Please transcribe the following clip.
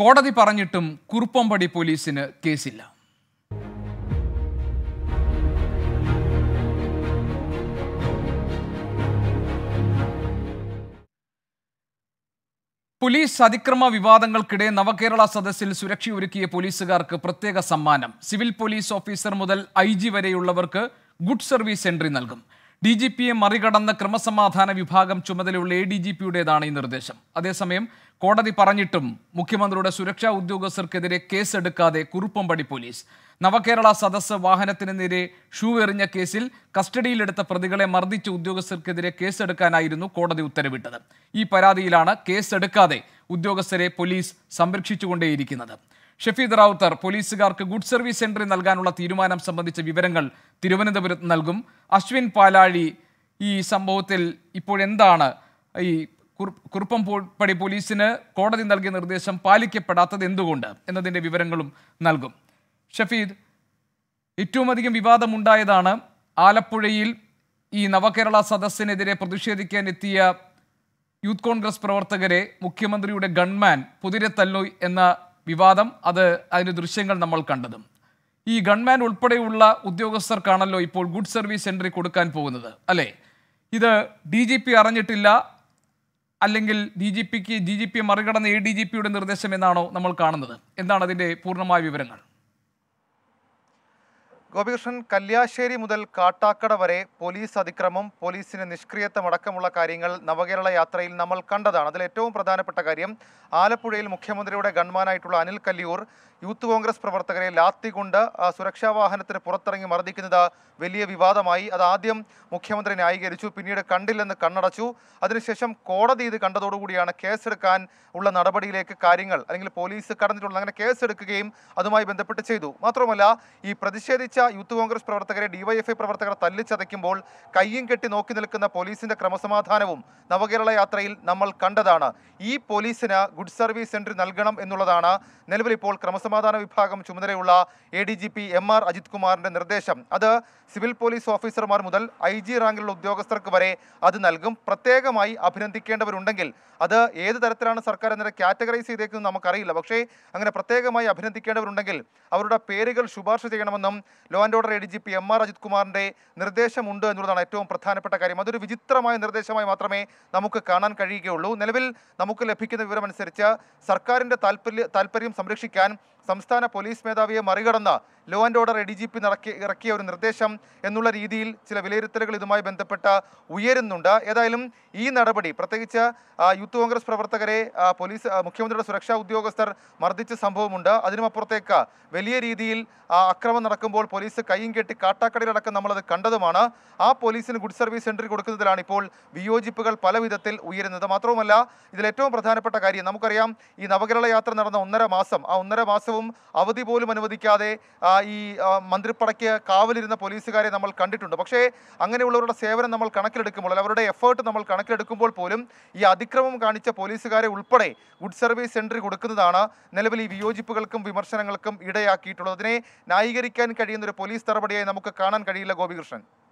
കോടതി പറഞ്ഞിട്ടും കുറുപ്പംപടി പോലീസിന് കേസില്ല പോലീസ് അതിക്രമ വിവാദങ്ങൾക്കിടെ നവകേരള സദസ്സിൽ സുരക്ഷയൊരുക്കിയ പോലീസുകാർക്ക് പ്രത്യേക സമ്മാനം സിവിൽ പോലീസ് ഓഫീസർ മുതൽ ഐ വരെയുള്ളവർക്ക് ഗുഡ് സർവീസ് എൻട്രി നൽകും ഡി ജി പിയെ മറികടന്ന ക്രമസമാധാന വിഭാഗം ചുമതലയുള്ള എ ഡി ജി പിയുടേതാണ് ഈ നിർദ്ദേശം അതേസമയം കോടതി പറഞ്ഞിട്ടും മുഖ്യമന്ത്രിയുടെ സുരക്ഷാ ഉദ്യോഗസ്ഥർക്കെതിരെ കേസെടുക്കാതെ കുറുപ്പമ്പടി പോലീസ് നവകേരള സദസ്സ് വാഹനത്തിന് നേരെ ഷൂ എറിഞ്ഞ കേസിൽ കസ്റ്റഡിയിലെടുത്ത പ്രതികളെ മർദ്ദിച്ച ഉദ്യോഗസ്ഥർക്കെതിരെ കേസെടുക്കാനായിരുന്നു കോടതി ഉത്തരവിട്ടത് ഈ പരാതിയിലാണ് കേസെടുക്കാതെ ഉദ്യോഗസ്ഥരെ പോലീസ് സംരക്ഷിച്ചുകൊണ്ടേയിരിക്കുന്നത് ഷഫീദ് റാവുത്തർ പോലീസുകാർക്ക് ഗുഡ് സർവീസ് എൻട്രി നൽകാനുള്ള തീരുമാനം സംബന്ധിച്ച വിവരങ്ങൾ തിരുവനന്തപുരത്ത് നൽകും അശ്വിൻ പാലാഴി ഈ സംഭവത്തിൽ ഇപ്പോഴെന്താണ് ഈ കുറുപ്പം പടി പോലീസിന് കോടതി നൽകിയ നിർദ്ദേശം പാലിക്കപ്പെടാത്തത് എന്തുകൊണ്ട് എന്നതിൻ്റെ വിവരങ്ങളും നൽകും ഷഫീദ് ഏറ്റവും അധികം വിവാദമുണ്ടായതാണ് ആലപ്പുഴയിൽ ഈ നവകേരള സദസ്സിനെതിരെ പ്രതിഷേധിക്കാൻ എത്തിയ യൂത്ത് കോൺഗ്രസ് പ്രവർത്തകരെ മുഖ്യമന്ത്രിയുടെ ഗൺമാൻ പുതിരെ തല്ലോയ് എന്ന വിവാദം അത് അതിൻ്റെ ദൃശ്യങ്ങൾ നമ്മൾ കണ്ടതും ഈ ഗൺമാൻ ഉൾപ്പെടെയുള്ള ഉദ്യോഗസ്ഥർക്കാണല്ലോ ഇപ്പോൾ ഗുഡ് സർവീസ് എൻട്രി കൊടുക്കാൻ പോകുന്നത് അല്ലേ ഇത് ഡി ജി പി അറിഞ്ഞിട്ടില്ല അല്ലെങ്കിൽ ഡി ജി പിക്ക് ഡി ജി പി മറികടന്ന് എ ഡി ജി പിയുടെ നിർദ്ദേശം എന്നാണോ നമ്മൾ കാണുന്നത് എന്താണ് അതിൻ്റെ പൂർണ്ണമായ വിവരങ്ങൾ ഗോപികൃഷ്ണൻ കല്യാശ്ശേരി മുതൽ കാട്ടാക്കട വരെ പോലീസ് അതിക്രമം പോലീസിന്റെ നിഷ്ക്രിയത്വമടക്കമുള്ള കാര്യങ്ങൾ നവകേരള യാത്രയിൽ നമ്മൾ കണ്ടതാണ് അതിൽ ഏറ്റവും പ്രധാനപ്പെട്ട കാര്യം ആലപ്പുഴയിൽ മുഖ്യമന്ത്രിയുടെ ഗൺമാനായിട്ടുള്ള അനിൽ കല്ലിയൂർ യൂത്ത് കോൺഗ്രസ് പ്രവർത്തകരെ ലാത്തി കൊണ്ട് സുരക്ഷാ വാഹനത്തിന് പുറത്തിറങ്ങി മർദ്ദിക്കുന്നത് വലിയ വിവാദമായി അത് ആദ്യം മുഖ്യമന്ത്രി ന്യായീകരിച്ചു പിന്നീട് കണ്ടില്ലെന്ന് കണ്ണടച്ചു അതിനുശേഷം കോടതി ഇത് കണ്ടതോടുകൂടിയാണ് കേസെടുക്കാൻ ഉള്ള നടപടിയിലേക്ക് കാര്യങ്ങൾ അല്ലെങ്കിൽ പോലീസ് കടന്നിട്ടുള്ളത് അങ്ങനെ കേസെടുക്കുകയും അതുമായി ബന്ധപ്പെട്ട് ചെയ്തു മാത്രമല്ല ഈ പ്രതിഷേധിച്ച യൂത്ത് കോൺഗ്രസ് പ്രവർത്തകരെ ഡിവൈഎഫ്ഐ പ്രവർത്തകർ തല്ലിച്ചതയ്ക്കുമ്പോൾ കയ്യും കെട്ടി നോക്കി നിൽക്കുന്ന പോലീസിന്റെ ക്രമസമാധാനവും നവകേരള യാത്രയിൽ നമ്മൾ കണ്ടതാണ് ഈ പോലീസിന് ഗുഡ് സർവീസ് സെന്റർ നൽകണം എന്നുള്ളതാണ് നിലവിൽ ഇപ്പോൾ ക്രമസമാധാന ക്രമസമാധാന വിഭാഗം ചുമതലയുള്ള A D G P M R Ajith കുമാറിന്റെ നിർദ്ദേശം അത് സിവിൽ പോലീസ് ഓഫീസർമാർ മുതൽ ഐ ജി റാങ്കിലുള്ള ഉദ്യോഗസ്ഥർക്ക് വരെ അത് നൽകും പ്രത്യേകമായി അഭിനന്ദിക്കേണ്ടവരുണ്ടെങ്കിൽ അത് ഏത് തരത്തിലാണ് സർക്കാർ എന്നെ കാറ്റഗറൈസ് ചെയ്തേക്കുന്നത് നമുക്കറിയില്ല പക്ഷേ അങ്ങനെ പ്രത്യേകമായി അഭിനന്ദിക്കേണ്ടവരുണ്ടെങ്കിൽ അവരുടെ പേരുകൾ ശുപാർശ ചെയ്യണമെന്നും law and order A D G P M R Ajith കുമാറിന്റെ നിർദ്ദേശമുണ്ട് എന്നുള്ളതാണ് ഏറ്റവും പ്രധാനപ്പെട്ട കാര്യം അതൊരു വിചിത്രമായ നിർദ്ദേശമായി മാത്രമേ നമുക്ക് കാണാൻ കഴിയുകയുള്ളൂ നിലവിൽ നമുക്ക് ലഭിക്കുന്ന വിവരമനുസരിച്ച് സർക്കാരിന്റെ താല്പര്യ താല്പര്യം സംരക്ഷിക്കാൻ സംസ്ഥാന പോലീസ് മേധാവിയെ മറികടന്ന് law and order A D G P ഇറക്കിയ ഒരു നിർദ്ദേശം എന്നുള്ള രീതിയിൽ ചില വിലയിരുത്തലുകൾ ഇതുമായി ബന്ധപ്പെട്ട ഉയരുന്നുണ്ട് ഏതായാലും ഈ നടപടി പ്രത്യേകിച്ച് യൂത്ത് കോൺഗ്രസ് പ്രവർത്തകരെ പോലീസ് മുഖ്യമന്ത്രിയുടെ സുരക്ഷാ ഉദ്യോഗസ്ഥർ മർദ്ദിച്ച സംഭവമുണ്ട് അതിനുമപ്പുറത്തേക്ക് വലിയ രീതിയിൽ അക്രമം നടക്കുമ്പോൾ പോലീസ് കൈയും കെട്ടി കാട്ടാക്കടയിലടക്കം നമ്മളത് കണ്ടതുമാണ് ആ പോലീസിന് ഗുഡ് സർവീസ് സെൻറ്ററിൽ കൊടുക്കുന്നതിലാണ് ഇപ്പോൾ വിയോജിപ്പുകൾ പല വിധത്തിൽ ഉയരുന്നത് മാത്രവുമല്ല ഇതിൽ ഏറ്റവും പ്രധാനപ്പെട്ട കാര്യം നമുക്കറിയാം ഈ നവകേരള യാത്ര നടന്ന ഒന്നര മാസം ആ ഒന്നര മാസവും അവധി പോലും അനുവദിക്കാതെ ഈ മന്ത്രിപ്പടയ്ക്ക് കാവലിരുന്ന പോലീസുകാരെ നമ്മൾ കണ്ടിട്ടുണ്ട് പക്ഷേ അങ്ങനെയുള്ളവരുടെ സേവനം നമ്മൾ കണക്കിലെടുക്കുമ്പോൾ അല്ലെങ്കിൽ അവരുടെ എഫേർട്ട് നമ്മൾ കണക്കിലെടുക്കുമ്പോൾ പോലും ഈ അതിക്രമം കാണിച്ച പോലീസുകാരെ ഉൾപ്പെടെ ഗുഡ് സർവീസ് എൻട്രി കൊടുക്കുന്നതാണ് നിലവിൽ ഈ വിയോജിപ്പുകൾക്കും വിമർശനങ്ങൾക്കും ഇടയാക്കിയിട്ടുള്ളത് അതിനെ ന്യായീകരിക്കാൻ കഴിയുന്ന ഒരു പോലീസ് നടപടിയായി നമുക്ക് കാണാൻ കഴിയില്ല ഗോപികൃഷ്ണൻ